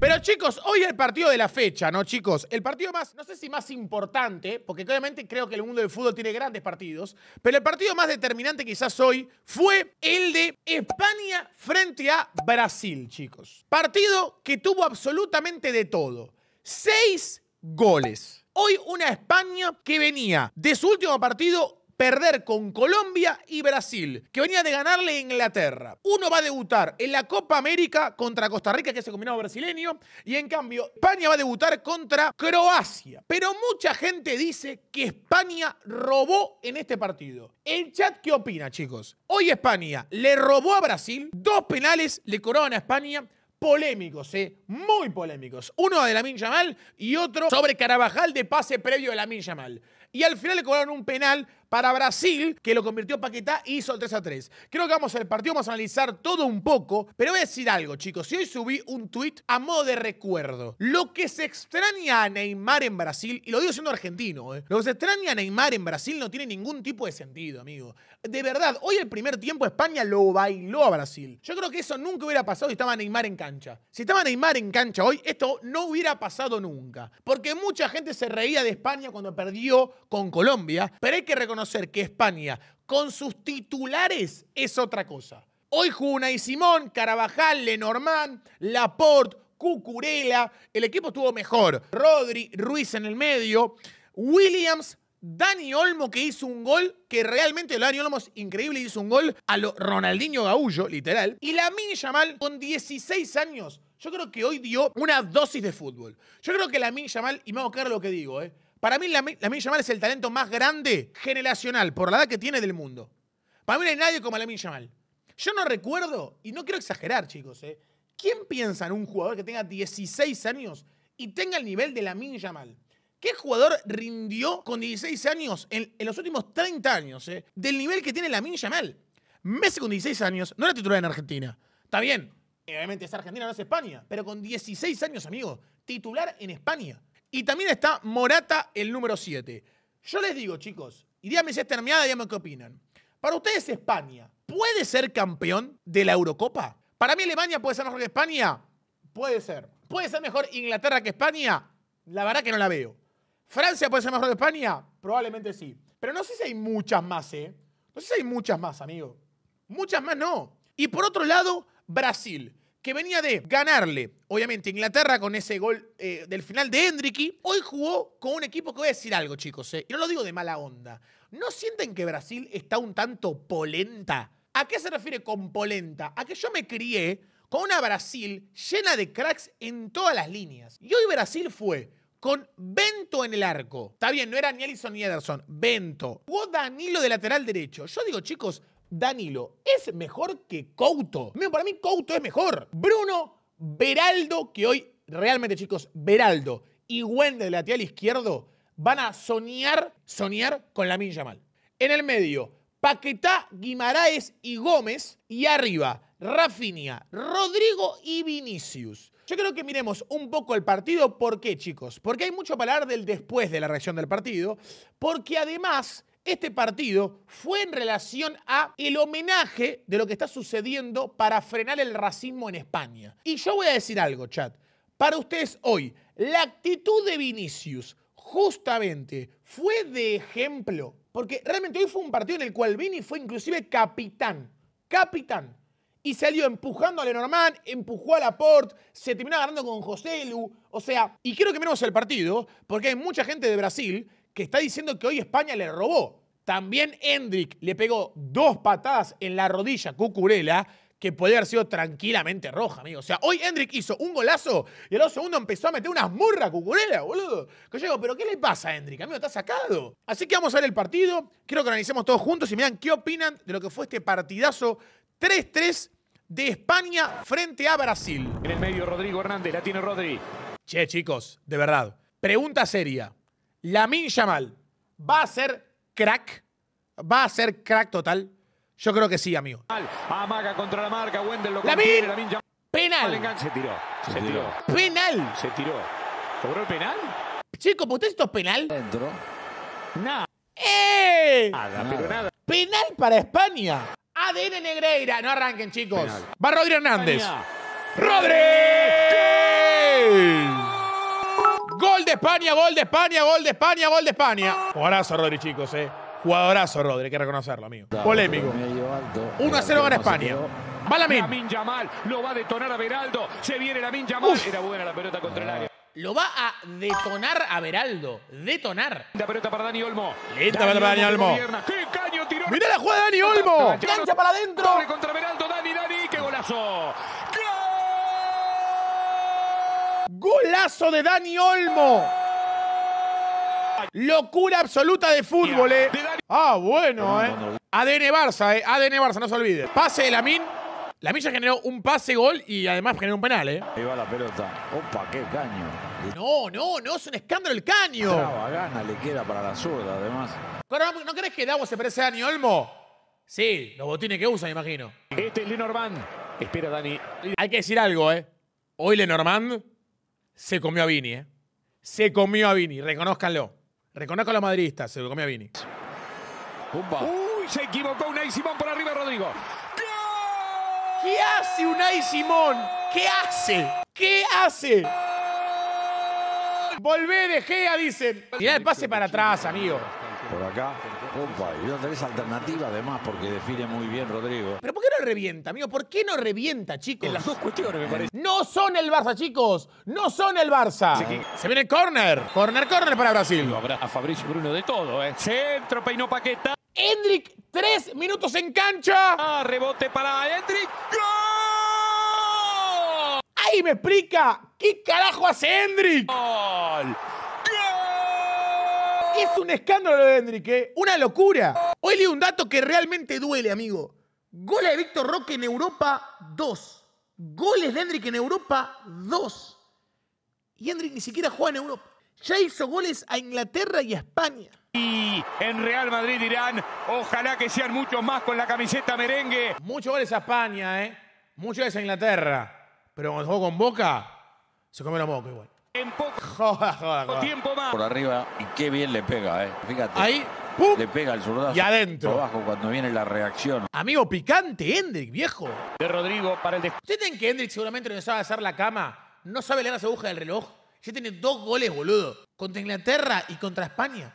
Pero chicos, hoy el partido de la fecha, ¿no, chicos? El partido más, no sé si más importante, porque obviamente creo que el mundo del fútbol tiene grandes partidos, pero el partido más determinante quizás hoy fue el de España frente a Brasil, chicos. Partido que tuvo absolutamente de todo. Seis goles. Hoy una España que venía de su último partido perder con Colombia y Brasil, que venía de ganarle Inglaterra. Uno va a debutar en la Copa América contra Costa Rica, que es el combinado brasileño, y en cambio España va a debutar contra Croacia. Pero mucha gente dice que España robó en este partido. ¿El chat qué opina, chicos? Hoy España le robó a Brasil, dos penales le coronan a España polémicos, eh, muy polémicos. Uno de la Yamal y otro sobre Carabajal de pase previo de la Yamal. Y al final le cobraron un penal para Brasil, que lo convirtió Paquetá y hizo el 3 a 3. Creo que vamos al partido, vamos a analizar todo un poco, pero voy a decir algo, chicos. Si hoy subí un tweet a modo de recuerdo, lo que se extraña a Neymar en Brasil, y lo digo siendo argentino, ¿eh? lo que se extraña a Neymar en Brasil no tiene ningún tipo de sentido, amigo. De verdad, hoy el primer tiempo España lo bailó a Brasil. Yo creo que eso nunca hubiera pasado si estaba Neymar en cancha. Si estaba Neymar en cancha hoy, esto no hubiera pasado nunca. Porque mucha gente se reía de España cuando perdió con Colombia, pero hay que ser que España, con sus titulares, es otra cosa. Hoy Juna y Simón, Carabajal, Lenormand, Laporte, Cucurela. el equipo estuvo mejor. Rodri, Ruiz en el medio, Williams, Dani Olmo que hizo un gol, que realmente Dani Olmo es increíble, hizo un gol a lo Ronaldinho Gaullo, literal. Y la Mini Yamal con 16 años, yo creo que hoy dio una dosis de fútbol. Yo creo que la Mini Yamal, y me voy a lo que digo, ¿eh? Para mí, Lamin Yamal es el talento más grande generacional por la edad que tiene del mundo. Para mí no hay nadie como Lamin Yamal. Yo no recuerdo, y no quiero exagerar, chicos, eh, ¿quién piensa en un jugador que tenga 16 años y tenga el nivel de Lamin Yamal? ¿Qué jugador rindió con 16 años en, los últimos 30 años eh, del nivel que tiene Lamin Yamal? Messi con 16 años no era titular en Argentina. Está bien, obviamente es Argentina, no es España, pero con 16 años, amigo, titular en España. Y también está Morata, el número 7. Yo les digo, chicos, y díganme si es terminada, díganme qué opinan. Para ustedes, España, ¿puede ser campeón de la Eurocopa? Para mí, Alemania puede ser mejor que España. Puede ser. ¿Puede ser mejor Inglaterra que España? La verdad que no la veo. ¿Francia puede ser mejor que España? Probablemente sí. Pero no sé si hay muchas más, ¿eh? No sé si hay muchas más, amigo. Muchas más no. Y por otro lado, Brasil que venía de ganarle, obviamente, Inglaterra con ese gol eh, del final de Hendricky. Hoy jugó con un equipo que voy a decir algo, chicos, eh, y no lo digo de mala onda. ¿No sienten que Brasil está un tanto polenta? ¿A qué se refiere con polenta? A que yo me crié con una Brasil llena de cracks en todas las líneas. Y hoy Brasil fue con Bento en el arco. Está bien, no era ni ni Ederson, Bento. Jugó Danilo de lateral derecho. Yo digo, chicos, Danilo es mejor que Couto. Para mí Couto es mejor. Bruno Beraldo, que hoy realmente chicos, Beraldo y Wendel de lateral izquierdo van a soñar, soñar con la milla Mal. En el medio, Paquetá, Guimaraes y Gómez. Y arriba, Rafinha, Rodrigo y Vinicius. Yo creo que miremos un poco el partido. ¿Por qué, chicos? Porque hay mucho para hablar del después de la reacción del partido. Porque además este partido fue en relación a el homenaje de lo que está sucediendo para frenar el racismo en España. Y yo voy a decir algo, chat. Para ustedes hoy, la actitud de Vinicius justamente fue de ejemplo, porque realmente hoy fue un partido en el cual Vini fue inclusive capitán, capitán. Y salió empujando a Lenormand, empujó a Laporte, se terminó agarrando con José Lu. O sea, y quiero que miremos el partido, porque hay mucha gente de Brasil que está diciendo que hoy España le robó. También Hendrick le pegó dos patadas en la rodilla Cucurela que puede haber sido tranquilamente roja, amigo. O sea, hoy Hendrik hizo un golazo y al otro segundo empezó a meter unas murras cucurela, boludo. Que yo digo, ¿pero qué le pasa a Hendrick, amigo? Está sacado. Así que vamos a ver el partido. Quiero que analicemos todos juntos y miran qué opinan de lo que fue este partidazo 3-3 de España frente a Brasil. En el medio, Rodrigo Hernández, la tiene Rodri. Che, chicos, de verdad. Pregunta seria. ¿Lamin Yamal va a ser crack? ¿Va a ser crack total? Yo creo que sí, amigo. Amaga contra la marca, Wendell lo Penal. se tiró. Se, tiró. Penal. Se tiró. ¿Cobró el penal? Chico, ¿usted esto es penal? Dentro. Nada. ¡Eh! Nada, pero nada. Penal para España. ADN Negreira. No arranquen, chicos. Va Rodri Hernández. España. ¡Rodri! Gol de España, gol de España, gol de España, gol de España. Jugadorazo, Rodri, chicos, eh. Jugadorazo, Rodri, hay que reconocerlo, amigo. Polémico. 1 a 0 gana España. Va la lo va a detonar a Beraldo. Se viene la Yamal. Jamal. Era buena la pelota contra el área. Lo va a detonar a Beraldo. Detonar. La pelota para Dani Olmo. Lenta pelota para Dani Olmo. ¡Qué caño tiró! ¡Mira la jugada de Dani Olmo! ¡Cancha para adentro! contra Veraldo. Dani, Dani. ¡Qué golazo! Golazo de Dani Olmo. Locura absoluta de fútbol, eh. Ah, bueno, eh. ADN Barça, eh. ADN Barça, no se olvide. Pase de Lamín. Lamín ya generó un pase gol y además generó un penal, eh. Ahí va la pelota. Opa, qué caño. No, no, no, es un escándalo el caño. Traba, gana, le queda para la zurda, además. ¿No, crees que Davo se parece a Dani Olmo? Sí, los botines que usar, me imagino. Este es Lenormand. Espera, Dani. Hay que decir algo, eh. Hoy Lenormand se comió a Vini, ¿eh? Se comió a Vini, reconózcanlo. Reconozcan a los madridistas, se lo comió a Vini. Uy, se equivocó Unai Simón por arriba, Rodrigo. ¿Qué hace Unai Simón? ¿Qué hace? ¿Qué hace? Volvé de Gea, dicen. Mirá el pase para atrás, amigo por acá. Opa, y no tenés alternativa además porque define muy bien Rodrigo. Pero ¿por qué no revienta, amigo? ¿Por qué no revienta, chicos? En las dos cuestiones, me parece. No son el Barça, chicos. No son el Barça. Se viene el corner. Corner, corner para Brasil. a Fabricio Bruno de todo, ¿eh? Centro, peinó paqueta. Hendrick, tres minutos en cancha. Ah, rebote para Hendrick. ¡Gol! Ahí me explica qué carajo hace Hendrick. ¡Gol! Es un escándalo de Hendrick, ¿eh? Una locura. Hoy leí un dato que realmente duele, amigo. Goles de Víctor Roque en Europa, dos. Goles de Hendrik en Europa, dos. Y Hendrick ni siquiera juega en Europa. Ya hizo goles a Inglaterra y a España. Y en Real Madrid Irán, ojalá que sean muchos más con la camiseta merengue. Muchos goles a España, ¿eh? Muchos goles a Inglaterra. Pero cuando jugó con Boca, se come la boca igual. En tiempo más. Por arriba y qué bien le pega, eh. Fíjate. Ahí. Le pega el zurdazo. Y adentro. abajo cuando viene la reacción. Amigo picante, Hendrik, viejo. De Rodrigo para el ¿Ustedes creen que Hendrick seguramente no sabe hacer la cama? ¿No sabe leer las aguja del reloj? Ya tiene dos goles, boludo. Contra Inglaterra y contra España.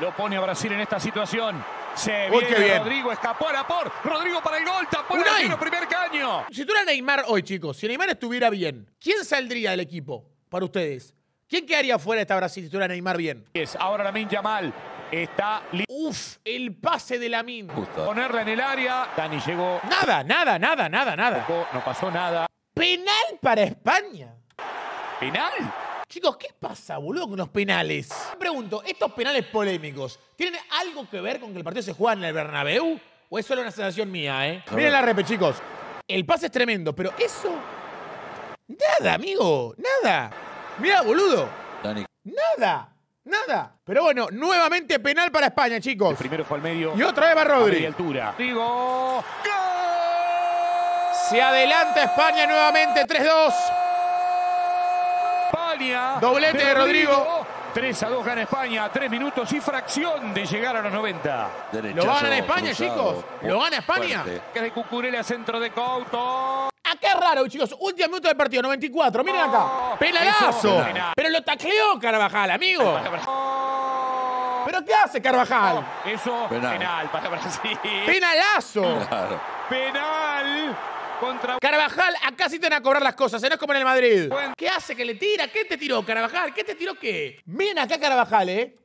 Lo pone a Brasil en esta situación. Se Rodrigo, escapó a la por. Rodrigo para el gol, tapó el primer caño. Si tú eras Neymar hoy, chicos, si Neymar estuviera bien, ¿quién saldría del equipo? para ustedes. ¿Quién quedaría fuera de esta Brasil si tuviera Neymar bien? Es ahora Lamin mal Está Uf, el pase de la min Ponerla en el área. Dani llegó. Nada, nada, nada, nada, nada. no pasó nada. Penal para España. ¿Penal? Chicos, ¿qué pasa, boludo, con los penales? Me pregunto, estos penales polémicos, ¿tienen algo que ver con que el partido se juega en el Bernabéu? ¿O es solo una sensación mía, eh? Miren la repe, chicos. El pase es tremendo, pero eso... Nada, amigo, nada. Mira, boludo. Nada. Nada. Pero bueno, nuevamente penal para España, chicos. El primero fue al medio. Y otra vez va Rodri. altura. Digo. Se adelanta España nuevamente. 3-2. España. Doblete de, Rodrigo. 3 a 2 gana España, 3 minutos y fracción de llegar a los 90. lo gana España, chicos. Lo gana España. Que de Cucurella, centro de Couto. Ah, ¡Qué raro, chicos. Último minuto del partido, 94. Miren acá. Oh. Penalazo. Pero lo tacleó Carvajal, amigo. ¿Pero qué hace Carvajal? Oh, eso, penal, penal ¡Penalazo! Penal contra... Carvajal, acá sí te van a cobrar las cosas, ¿eh? no es como en el Madrid. ¿Qué hace que le tira? ¿Qué te tiró Carvajal? ¿Qué te tiró qué? Miren acá Carvajal, ¿eh?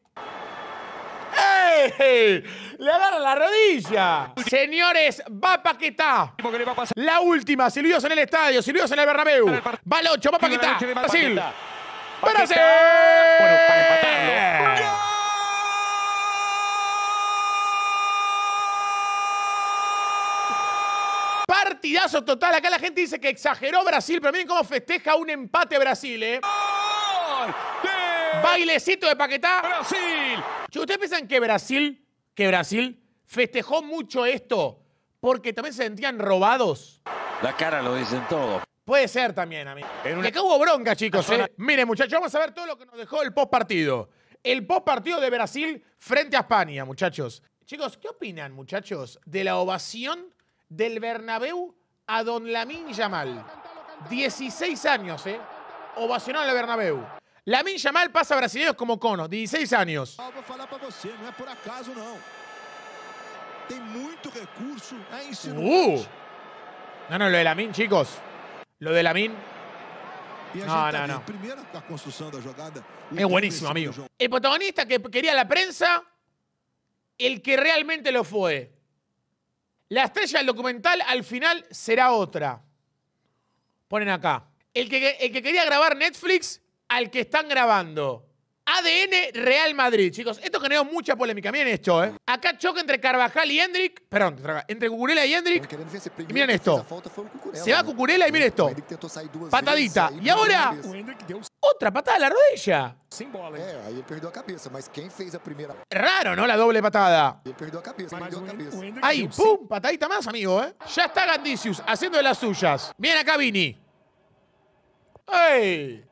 Le agarra la rodilla. Señores, va Paquetá. La última, Silvios en el estadio, Silvios en el Bernabéu. Va va Paquetá. Brasil. Partidazo total. Acá la gente dice que exageró Brasil, pero miren cómo festeja un empate Brasil, ¿eh? Bailecito de Paquetá. ¡Brasil! ¿Ustedes piensan que Brasil, que Brasil festejó mucho esto porque también se sentían robados? La cara lo dicen todo. Puede ser también, a mí. ¿Le hubo bronca, chicos. ¿eh? Miren, muchachos, vamos a ver todo lo que nos dejó el post partido. El post partido de Brasil frente a España, muchachos. Chicos, ¿qué opinan, muchachos, de la ovación del Bernabéu a Don Lamin Yamal? 16 años, ¿eh? en al Bernabéu. Lamin Yamal pasa a brasileños como cono, 16 años. No, no, lo de Lamin, chicos. Lo de Lamin. E no, no, no. Es buenísimo, amigo. El protagonista que quería la prensa, el que realmente lo fue. La estrella del documental al final será otra. Ponen acá. El que, el que quería grabar Netflix al que están grabando. ADN Real Madrid, chicos. Esto generó mucha polémica. Miren esto, ¿eh? Acá choca entre Carvajal y Hendrick. Perdón, entre Cucurella y Hendrick. miren esto. Se va Cucurella y miren esto. Patadita. Y ahora, otra patada a la rodilla. Raro, ¿no? La doble patada. Ahí, pum, patadita más, amigo, ¿eh? Ya está Gandicius haciendo de las suyas. Miren acá Vini. ¡Ay!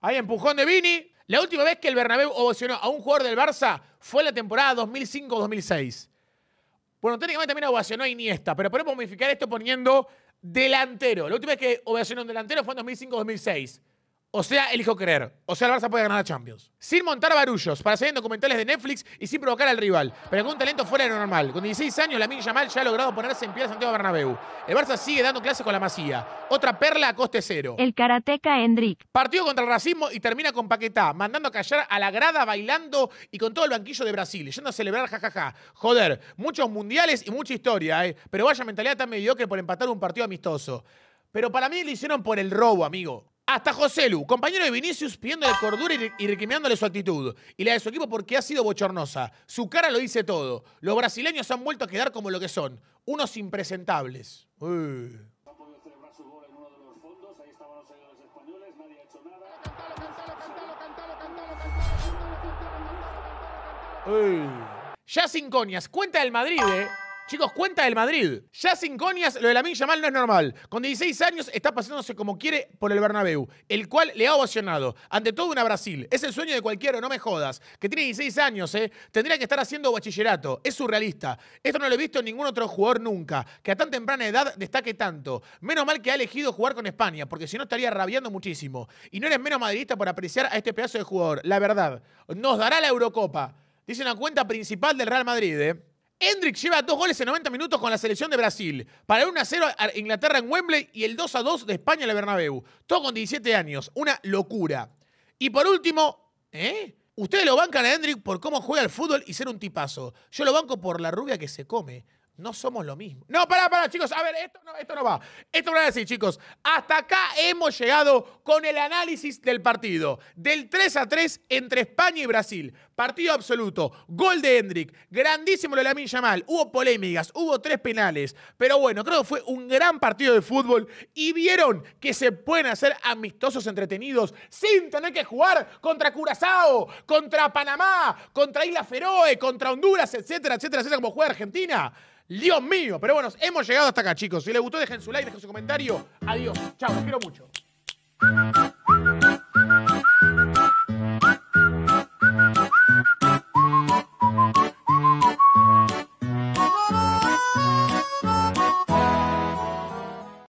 Ahí empujón de Vini. La última vez que el Bernabéu ovacionó a un jugador del Barça fue en la temporada 2005-2006. Bueno, técnicamente también ovacionó a Iniesta, pero podemos modificar esto poniendo delantero. La última vez que ovacionó un delantero fue en 2005-2006. O sea, elijo creer. O sea, el Barça puede ganar la Champions. Sin montar barullos, para salir en documentales de Netflix y sin provocar al rival. Pero con un talento fuera de lo normal. Con 16 años, la mini Yamal ya ha logrado ponerse en pie a Santiago Bernabéu. El Barça sigue dando clases con la Masía. Otra perla a coste cero. El karateca Hendrik. Partido contra el racismo y termina con Paquetá, mandando a callar a la grada bailando y con todo el banquillo de Brasil, yendo a celebrar jajaja. Joder, muchos mundiales y mucha historia, ¿eh? Pero vaya mentalidad tan mediocre por empatar un partido amistoso. Pero para mí lo hicieron por el robo, amigo. Hasta José Lu, compañero de Vinicius, pidiéndole cordura y recriminándole su actitud. Y la de su equipo porque ha sido bochornosa. Su cara lo dice todo. Los brasileños han vuelto a quedar como lo que son. Unos impresentables. Uy. Ya sin coñas. Cuenta del Madrid, ¿eh? Chicos, cuenta del Madrid. Ya sin conias, lo de la mal no es normal. Con 16 años está pasándose como quiere por el Bernabéu, el cual le ha ovacionado. Ante todo una Brasil. Es el sueño de cualquiera, no me jodas. Que tiene 16 años, ¿eh? Tendría que estar haciendo bachillerato. Es surrealista. Esto no lo he visto en ningún otro jugador nunca. Que a tan temprana edad destaque tanto. Menos mal que ha elegido jugar con España, porque si no estaría rabiando muchísimo. Y no eres menos madridista por apreciar a este pedazo de jugador. La verdad, nos dará la Eurocopa. Dice una cuenta principal del Real Madrid, ¿eh? Hendrick lleva dos goles en 90 minutos con la selección de Brasil. Para el 1 0 a Inglaterra en Wembley y el 2 a 2 de España en el Bernabéu. Todo con 17 años. Una locura. Y por último, ¿eh? Ustedes lo bancan a Hendrik por cómo juega al fútbol y ser un tipazo. Yo lo banco por la rubia que se come. No somos lo mismo. No, pará, pará, chicos. A ver, esto no, esto no va. Esto no va así, chicos. Hasta acá hemos llegado con el análisis del partido. Del 3 a 3 entre España y Brasil. Partido absoluto. Gol de Hendrick. Grandísimo lo de Yamal. Hubo polémicas, hubo tres penales. Pero bueno, creo que fue un gran partido de fútbol y vieron que se pueden hacer amistosos entretenidos sin tener que jugar contra Curazao, contra Panamá, contra Isla Feroe, contra Honduras, etcétera, etcétera, etcétera, como juega Argentina. Dios mío, pero bueno, hemos llegado hasta acá, chicos. Si les gustó, dejen su like, dejen su comentario. Adiós. Chao, los quiero mucho.